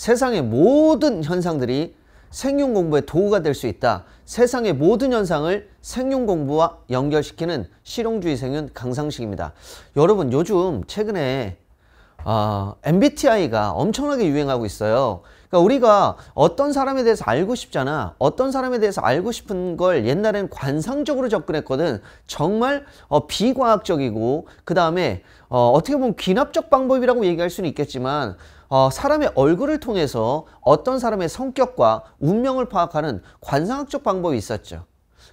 세상의 모든 현상들이 생윤 공부의 도구가 될 수 있다. 세상의 모든 현상을 생윤 공부와 연결시키는 실용주의 생윤 강상식입니다. 여러분 요즘 최근에 어, 아, MBTI가 엄청나게 유행하고 있어요. 그러니까 우리가 어떤 사람에 대해서 알고 싶잖아. 어떤 사람에 대해서 알고 싶은 걸 옛날엔 관상적으로 접근했거든. 정말 어, 비과학적이고 그 다음에 어, 어떻게 보면 귀납적 방법이라고 얘기할 수는 있겠지만 어, 사람의 얼굴을 통해서 어떤 사람의 성격과 운명을 파악하는 관상학적 방법이 있었죠.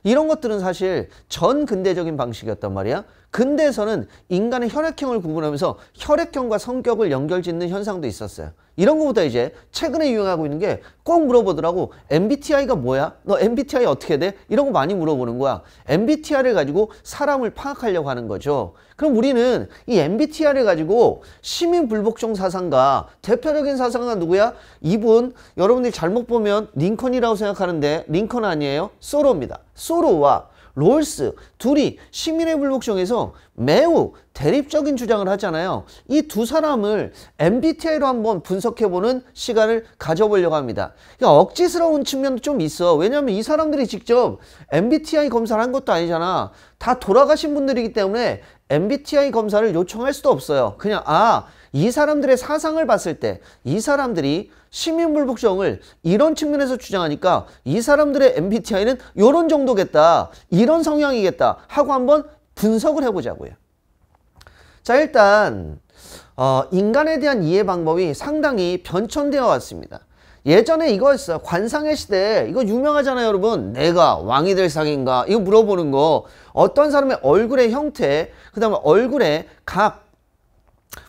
이런 것들은 사실 전 근대적인 방식이었단 말이야. 근대에서는 인간의 혈액형을 구분하면서 혈액형과 성격을 연결짓는 현상도 있었어요. 이런 것보다 이제 최근에 유행하고 있는 게 꼭 물어보더라고. MBTI가 뭐야? 너 MBTI 어떻게 돼? 이런 거 많이 물어보는 거야. MBTI를 가지고 사람을 파악하려고 하는 거죠. 그럼 우리는 이 MBTI를 가지고 시민 불복종 사상가, 대표적인 사상가 누구야? 이분, 여러분들이 잘못 보면 링컨이라고 생각하는데 링컨 아니에요? 소로입니다. 소로와 롤스 둘이 시민의 불복종에서 매우 대립적인 주장을 하잖아요. 이 두 사람을 MBTI로 한번 분석해보는 시간을 가져보려고 합니다. 그러니까 억지스러운 측면도 좀 있어. 왜냐하면 이 사람들이 직접 MBTI 검사를 한 것도 아니잖아. 다 돌아가신 분들이기 때문에 MBTI 검사를 요청할 수도 없어요. 그냥 아, 이 사람들의 사상을 봤을 때 이 사람들이 시민불복종을 이런 측면에서 주장하니까 이 사람들의 MBTI는 이런 정도겠다. 이런 성향이겠다 하고 한번 분석을 해보자고요. 자 일단 어, 인간에 대한 이해 방법이 상당히 변천되어 왔습니다. 예전에 이거였어 관상의 시대 이거 유명하잖아요 여러분. 내가 왕이 될 상인가 이거 물어보는 거 어떤 사람의 얼굴의 형태 그 다음에 얼굴의 각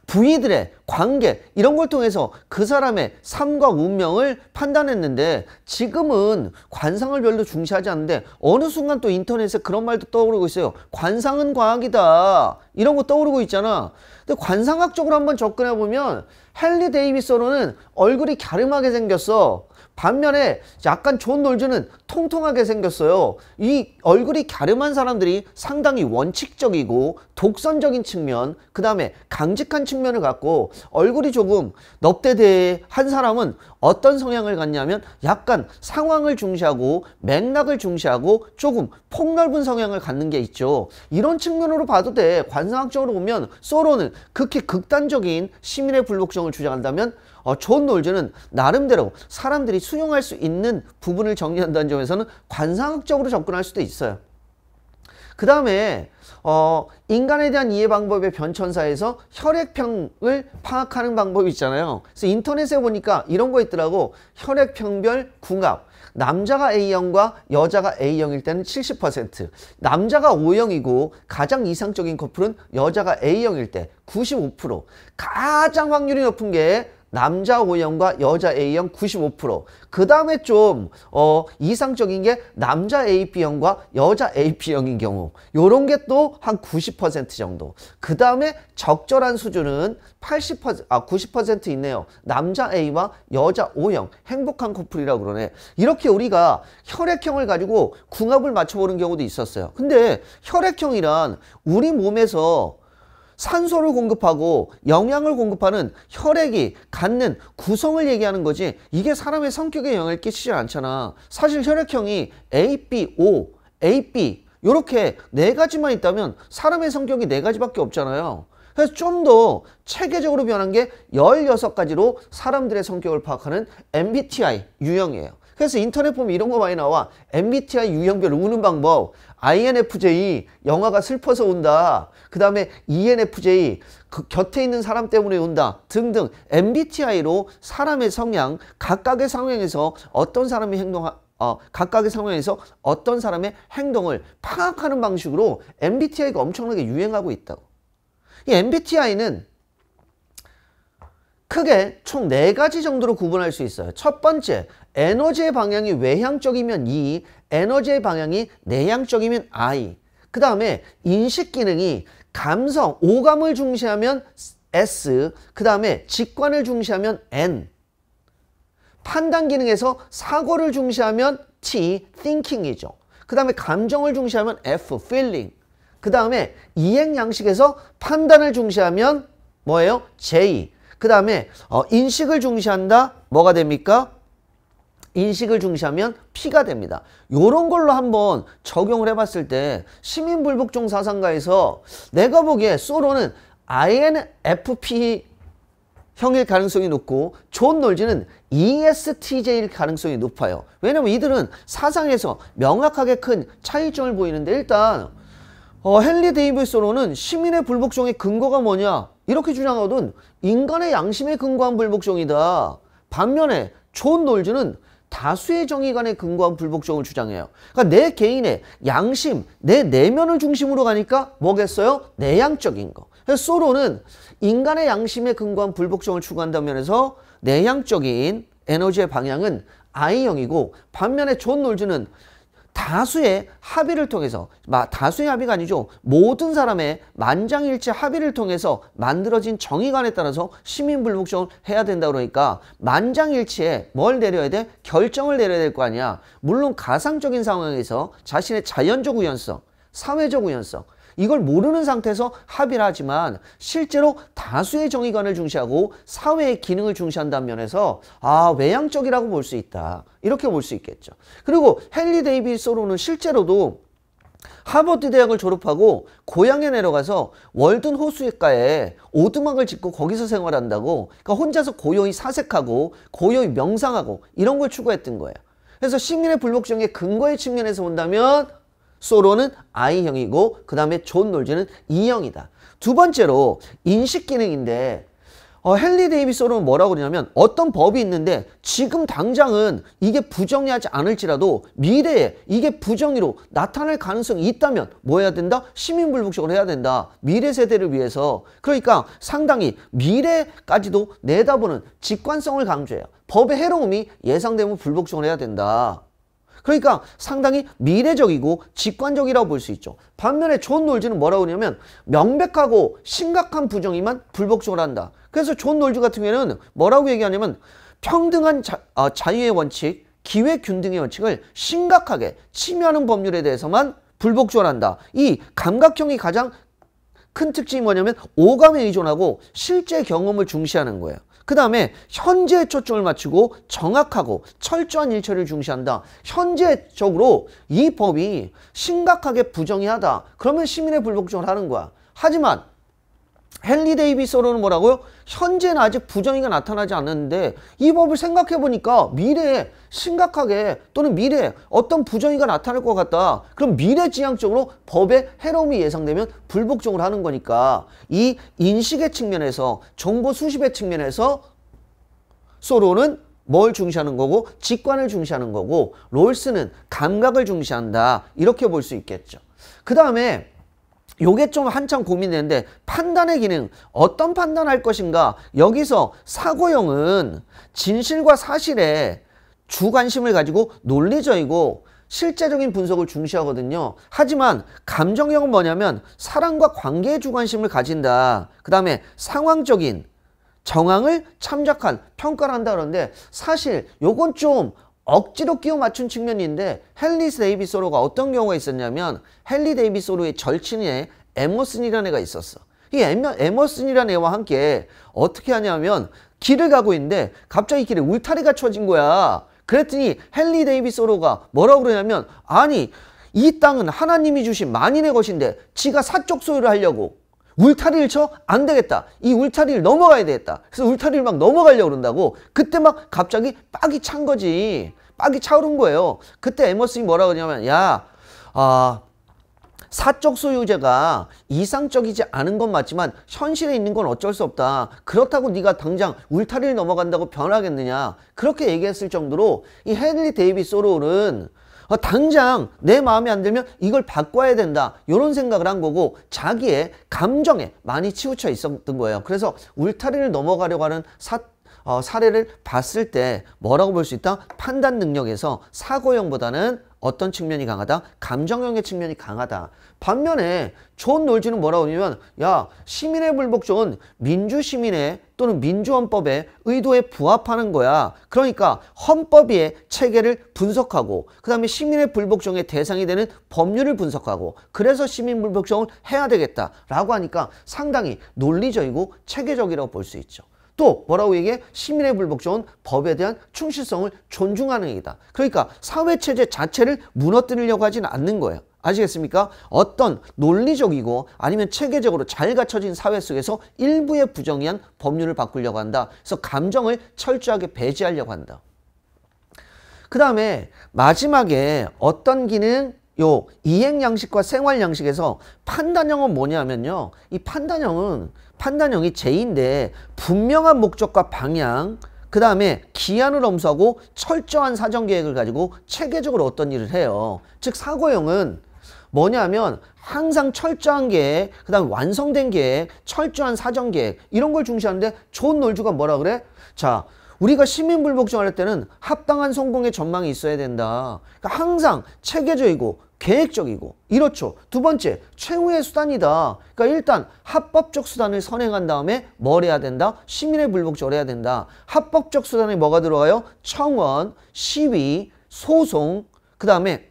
부위들의 관계 이런 걸 통해서 그 사람의 삶과 운명을 판단했는데 지금은 관상을 별로 중시하지 않는데 어느 순간 또 인터넷에 그런 말도 떠오르고 있어요. 관상은 과학이다. 이런 거 떠오르고 있잖아. 근데 관상학적으로 한번 접근해 보면 헨리 데이비스로는 얼굴이 갸름하게 생겼어. 반면에 약간 존 놀즈는 통통하게 생겼어요. 이 얼굴이 갸름한 사람들이 상당히 원칙적이고 독선적인 측면, 그 다음에 강직한 측면을 갖고 얼굴이 조금 넙대대한 사람은 어떤 성향을 갖냐면 약간 상황을 중시하고 맥락을 중시하고 조금 폭넓은 성향을 갖는 게 있죠. 이런 측면으로 봐도 돼. 관상학적으로 보면 소로는 극히 극단적인 시민의 불복종을 주장한다면 어, 존 놀즈는 나름대로 사람들이 수용할 수 있는 부분을 정리한다는 점에서는 관상학적으로 접근할 수도 있어요. 그 다음에 어, 인간에 대한 이해 방법의 변천사에서 혈액형을 파악하는 방법이 있잖아요. 그래서 인터넷에 보니까 이런 거 있더라고. 혈액형별 궁합. 남자가 A형과 여자가 A형일 때는 70%, 남자가 O형이고 가장 이상적인 커플은 여자가 A형일 때 95%, 가장 확률이 높은 게 남자 O형과 여자 A형 95%그 다음에 좀 어, 이상적인 게 남자 AB형과 여자 AB형인 경우 요런 게 또 한 90% 정도 그 다음에 적절한 수준은 80%아 90% 있네요 남자 A와 여자 O형 행복한 커플이라고 그러네 이렇게 우리가 혈액형을 가지고 궁합을 맞춰보는 경우도 있었어요 근데 혈액형이란 우리 몸에서 산소를 공급하고 영양을 공급하는 혈액이 갖는 구성을 얘기하는 거지 이게 사람의 성격에 영향을 끼치지 않잖아. 사실 혈액형이 A, B, O, A, B 이렇게 네 가지만 있다면 사람의 성격이 네 가지밖에 없잖아요. 그래서 좀 더 체계적으로 변한 게 열여섯 가지로 사람들의 성격을 파악하는 MBTI 유형이에요. 그래서 인터넷 보면 이런 거 많이 나와. MBTI 유형별 우는 방법. INFJ 영화가 슬퍼서 운다. 그 다음에 ENFJ 그 곁에 있는 사람 때문에 운다 등등 MBTI로 사람의 성향 각각의 성향에서 어떤 사람이 행동 어, 각각의 성향에서 어떤 사람의 행동을 파악하는 방식으로 MBTI가 엄청나게 유행하고 있다고. 이 MBTI는 크게 총 네 가지 정도로 구분할 수 있어요. 첫 번째, 에너지의 방향이 외향적이면 E, 에너지의 방향이 내향적이면 I. 그 다음에 인식 기능이 감성, 오감을 중시하면 S, 그 다음에 직관을 중시하면 N. 판단 기능에서 사고를 중시하면 T, thinking이죠. 그 다음에 감정을 중시하면 F, feeling. 그 다음에 이행 양식에서 판단을 중시하면 뭐예요? J, 그 다음에 어, 인식을 중시한다. 뭐가 됩니까? 인식을 중시하면 피가 됩니다. 요런 걸로 한번 적용을 해봤을 때 시민불복종 사상가에서 내가 보기에 소로는 INFP 형일 가능성이 높고 존 놀지는 ESTJ일 가능성이 높아요. 왜냐면 이들은 사상에서 명확하게 큰 차이점을 보이는데 일단 어, 헨리 데이비스로는 시민의 불복종의 근거가 뭐냐? 이렇게 주장하거든 인간의 양심에 근거한 불복종이다. 반면에 존 놀즈는 다수의 정의 간에 근거한 불복종을 주장해요. 그러니까 내 개인의 양심, 내 내면을 중심으로 가니까 뭐겠어요? 내향적인 거. 그래서 소로는 인간의 양심에 근거한 불복종을 추구한다는 면에서 내향적인 에너지의 방향은 I형이고 반면에 존 놀즈는 다수의 합의를 통해서 다수의 합의가 아니죠. 모든 사람의 만장일치 합의를 통해서 만들어진 정의관에 따라서 시민불복종을 해야 된다 그러니까 만장일치에 뭘 내려야 돼? 결정을 내려야 될 거 아니야. 물론 가상적인 상황에서 자신의 자연적 우연성, 사회적 우연성 이걸 모르는 상태에서 합의를 하지만 실제로 다수의 정의관을 중시하고 사회의 기능을 중시한다는 면에서 아 외향적이라고 볼 수 있다 이렇게 볼 수 있겠죠. 그리고 헨리 데이비 소로는 실제로도 하버드 대학을 졸업하고 고향에 내려가서 월든 호수가에 오두막을 짓고 거기서 생활한다고 그러니까 혼자서 고요히 사색하고 고요히 명상하고 이런 걸 추구했던 거예요. 그래서 시민의 불복종의 근거의 측면에서 본다면 소로는 I형이고 그 다음에 존 놀즈는 E형이다. 두 번째로 인식 기능인데 어, 헨리 데이비 소로는 뭐라고 그러냐면 어떤 법이 있는데 지금 당장은 이게 부정리하지 않을지라도 미래에 이게 부정리로 나타날 가능성이 있다면 뭐 해야 된다? 시민불복식을 해야 된다. 미래 세대를 위해서 그러니까 상당히 미래까지도 내다보는 직관성을 강조해요. 법의 해로움이 예상되면 불복종을 해야 된다. 그러니까 상당히 미래적이고 직관적이라고 볼 수 있죠. 반면에 존 놀즈는 뭐라고 하냐면 명백하고 심각한 부정이만 불복종을 한다. 그래서 존 놀즈 같은 경우에는 뭐라고 얘기하냐면 평등한 자, 아, 자유의 원칙, 기회 균등의 원칙을 심각하게 침해하는 법률에 대해서만 불복종한다. 이 감각형이 가장 큰 특징이 뭐냐면 오감에 의존하고 실제 경험을 중시하는 거예요. 그 다음에 현재에 초점을 맞추고 정확하고 철저한 일처리를 중시한다. 현재적으로 이 법이 심각하게 부정의하다. 그러면 시민의 불복종을 하는 거야. 하지만 헨리 데이비스 로는 뭐라고요? 현재는 아직 부정이가 나타나지 않았는데 이 법을 생각해 보니까 미래에 심각하게 또는 미래에 어떤 부정이가 나타날 것 같다. 그럼 미래지향적으로 법의 해로움이 예상되면 불복종을 하는 거니까 이 인식의 측면에서 정보 수집의 측면에서 소로는 뭘 중시하는 거고 직관을 중시하는 거고 롤스는 감각을 중시한다 이렇게 볼 수 있겠죠. 그 다음에 요게 좀 한참 고민되는데 판단의 기능 어떤 판단할 것인가 여기서 사고형은 진실과 사실에 주관심을 가지고 논리적이고 실제적인 분석을 중시하거든요. 하지만 감정형은 뭐냐면 사랑과 관계에 주관심을 가진다. 그 다음에 상황적인 정황을 참작한 평가를 한다 그러는데 사실 요건 좀 억지로 끼워 맞춘 측면인데 헨리 스 데이비소로가 어떤 경우가 있었냐면 헨리 데이비소로의 절친에 에머슨이라는 애가 있었어. 이 에머슨이라는 애와 함께 어떻게 하냐면 길을 가고 있는데 갑자기 길에 울타리가 쳐진 거야. 그랬더니 헨리 데이비소로가 뭐라고 그러냐면 아니 이 땅은 하나님이 주신 만인의 것인데 지가 사적 소유를 하려고 울타리를 쳐? 안 되겠다. 이 울타리를 넘어가야 되겠다. 그래서 울타리를 막 넘어가려고 그런다고 그때 막 갑자기 빡이 찬 거지. 빡이 차오른 거예요. 그때 에머슨이 뭐라고 러냐면야 아, 사적 소유제가 이상적이지 않은 건 맞지만 현실에 있는 건 어쩔 수 없다. 그렇다고 네가 당장 울타리를 넘어간다고 변하겠느냐. 그렇게 얘기했을 정도로 이 헨리 데이비 소로는 어, 당장 내 마음에 안 들면 이걸 바꿔야 된다 이런 생각을 한 거고 자기의 감정에 많이 치우쳐 있었던 거예요 그래서 울타리를 넘어가려고 하는 사, 어, 사례를 봤을 때 뭐라고 볼 수 있다? 판단 능력에서 사고형보다는 어떤 측면이 강하다? 감정형의 측면이 강하다. 반면에 존 놀지는 뭐라고 하냐면 야 시민의 불복종은 민주시민의 또는 민주헌법의 의도에 부합하는 거야. 그러니까 헌법의 체계를 분석하고 그 다음에 시민의 불복종의 대상이 되는 법률을 분석하고 그래서 시민 불복종을 해야 되겠다라고 하니까 상당히 논리적이고 체계적이라고 볼 수 있죠. 또 뭐라고 얘기해? 시민의 불복종은 법에 대한 충실성을 존중하는 얘기다. 그러니까 사회체제 자체를 무너뜨리려고 하진 않는 거예요. 아시겠습니까? 어떤 논리적이고 아니면 체계적으로 잘 갖춰진 사회 속에서 일부의 부정의한 법률을 바꾸려고 한다. 그래서 감정을 철저하게 배제하려고 한다. 그 다음에 마지막에 어떤 기능 요 이행 양식과 생활 양식에서 판단형은 뭐냐면요. 이 판단형은 판단형이 제인데 분명한 목적과 방향, 그 다음에 기한을 엄수하고 철저한 사정 계획을 가지고 체계적으로 어떤 일을 해요. 즉 사고형은 뭐냐면 항상 철저한 계획, 그 다음에 완성된 계획, 철저한 사정 계획 이런 걸 중시하는데 존 놀주가 뭐라 그래? 자 우리가 시민불복종 할 때는 합당한 성공의 전망이 있어야 된다. 그러니까 항상 체계적이고 계획적이고 이렇죠. 두 번째, 최후의 수단이다. 그러니까 일단 합법적 수단을 선행한 다음에 뭘 해야 된다? 시민의 불복종을 해야 된다. 합법적 수단에 뭐가 들어가요? 청원, 시위, 소송, 그 다음에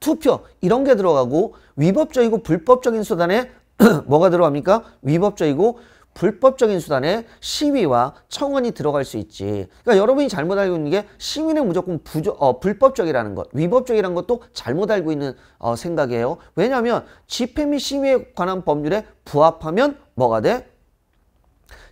투표 이런 게 들어가고 위법적이고 불법적인 수단에 뭐가 들어갑니까? 위법적이고 불법적인 수단에 시위와 청원이 들어갈 수 있지. 그러니까 여러분이 잘못 알고 있는 게 시위는 무조건 부조, 어, 불법적이라는 것, 위법적이라는 것도 잘못 알고 있는 어, 생각이에요. 왜냐하면 집회 및 시위에 관한 법률에 부합하면 뭐가 돼?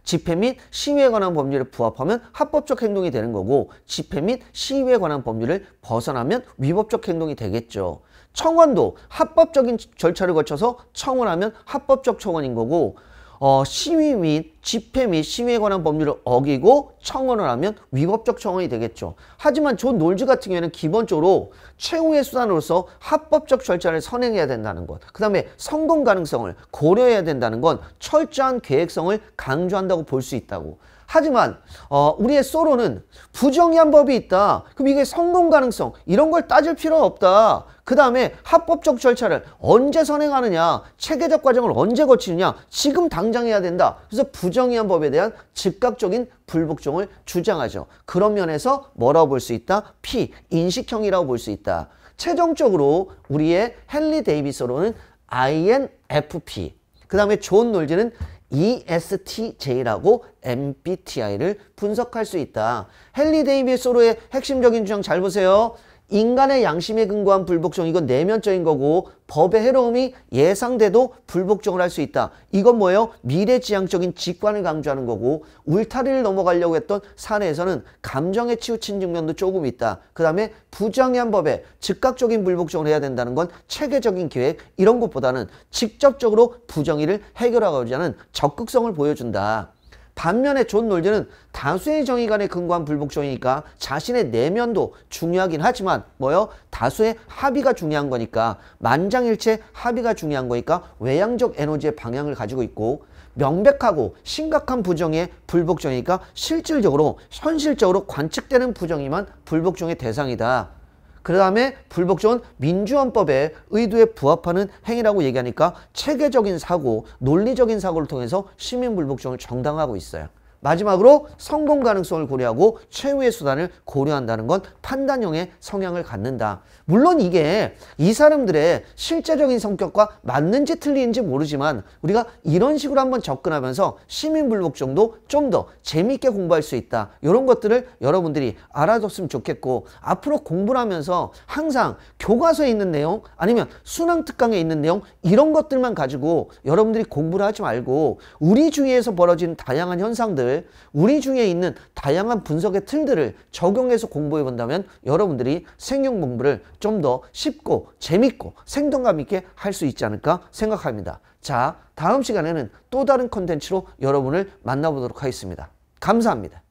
집회 및 시위에 관한 법률에 부합하면 합법적 행동이 되는 거고 집회 및 시위에 관한 법률을 벗어나면 위법적 행동이 되겠죠. 청원도 합법적인 절차를 거쳐서 청원하면 합법적 청원인 거고 어, 심의 및 집회 및심의에 관한 법률을 어기고 청원을 하면 위법적 청원이 되겠죠. 하지만 존 놀즈 같은 경우에는 기본적으로 최후의 수단으로서 합법적 절차를 선행해야 된다는 것, 그 다음에 성공 가능성을 고려해야 된다는 건 철저한 계획성을 강조한다고 볼 수 있다고. 하지만 어, 우리의 소로는 부정의한 법이 있다. 그럼 이게 성공 가능성 이런 걸 따질 필요 없다. 그 다음에 합법적 절차를 언제 선행하느냐 체계적 과정을 언제 거치느냐 지금 당장 해야 된다. 그래서 부정의한 법에 대한 즉각적인 불복종을 주장하죠. 그런 면에서 뭐라고 볼 수 있다? P, 인식형이라고 볼 수 있다. 최종적으로 우리의 헨리 데이비스로는 INFP 그 다음에 존 놀지는 ESTJ라고 MBTI를 분석할 수 있다. 헨리 데이비 소로의 핵심적인 주장 잘 보세요. 인간의 양심에 근거한 불복종 이건 내면적인 거고 법의 해로움이 예상돼도 불복종을 할 수 있다. 이건 뭐예요? 미래지향적인 직관을 강조하는 거고 울타리를 넘어가려고 했던 사례에서는 감정에 치우친 측면도 조금 있다. 그 다음에 부정의한 법에 즉각적인 불복종을 해야 된다는 건 체계적인 계획 이런 것보다는 직접적으로 부정의를 해결하고자 하는 적극성을 보여준다. 반면에 존 놀드는 다수의 정의 간에 근거한 불복종이니까 자신의 내면도 중요하긴 하지만 뭐요? 다수의 합의가 중요한 거니까 만장일체 합의가 중요한 거니까 외향적 에너지의 방향을 가지고 있고 명백하고 심각한 부정의 불복종이니까 실질적으로 현실적으로 관측되는 부정이만 불복종의 대상이다. 그 다음에 불복종은 민주헌법의 의도에 부합하는 행위라고 얘기하니까 체계적인 사고, 논리적인 사고를 통해서 시민불복종을 정당화하고 있어요. 마지막으로 성공 가능성을 고려하고 최후의 수단을 고려한다는 건 판단형의 성향을 갖는다. 물론 이게 이 사람들의 실제적인 성격과 맞는지 틀리는지 모르지만 우리가 이런 식으로 한번 접근하면서 시민불복정도 좀 더 재미있게 공부할 수 있다. 이런 것들을 여러분들이 알아뒀으면 좋겠고 앞으로 공부를 하면서 항상 교과서에 있는 내용 아니면 순항특강에 있는 내용 이런 것들만 가지고 여러분들이 공부를 하지 말고 우리 주위에서 벌어진 다양한 현상들 것들 그 우리 중에 있는 다양한 분석의 틀들을 적용해서 공부해 본다면 여러분들이 생용 공부를 좀 더 쉽고 재밌고 생동감 있게 할 수 있지 않을까 생각합니다. 자 다음 시간에는 또 다른 컨텐츠로 여러분을 만나보도록 하겠습니다. 감사합니다.